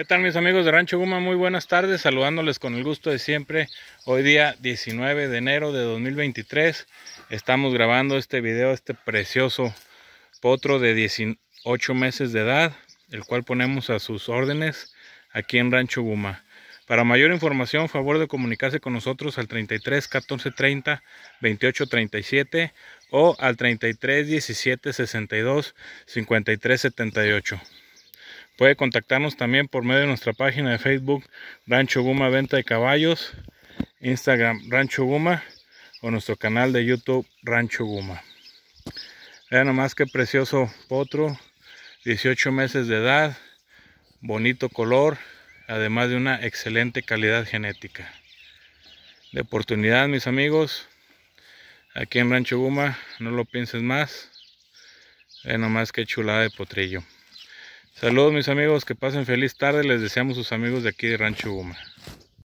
¿Qué tal mis amigos de Rancho Guma? Muy buenas tardes, saludándoles con el gusto de siempre. Hoy día 19 de enero de 2023 estamos grabando este video, este precioso potro de 18 meses de edad, el cual ponemos a sus órdenes aquí en Rancho Guma. Para mayor información, favor de comunicarse con nosotros al 33 14 30 28 37 o al 33 17 62 53 78. Puede contactarnos también por medio de nuestra página de Facebook Rancho Guma Venta de Caballos, Instagram Rancho Guma o nuestro canal de YouTube Rancho Guma. Vean nomás qué precioso potro, 18 meses de edad, bonito color, además de una excelente calidad genética. De oportunidad mis amigos, aquí en Rancho Guma, no lo pienses más, vean nomás qué chulada de potrillo. Saludos mis amigos, que pasen feliz tarde, les deseamos sus amigos de aquí de Rancho Guma.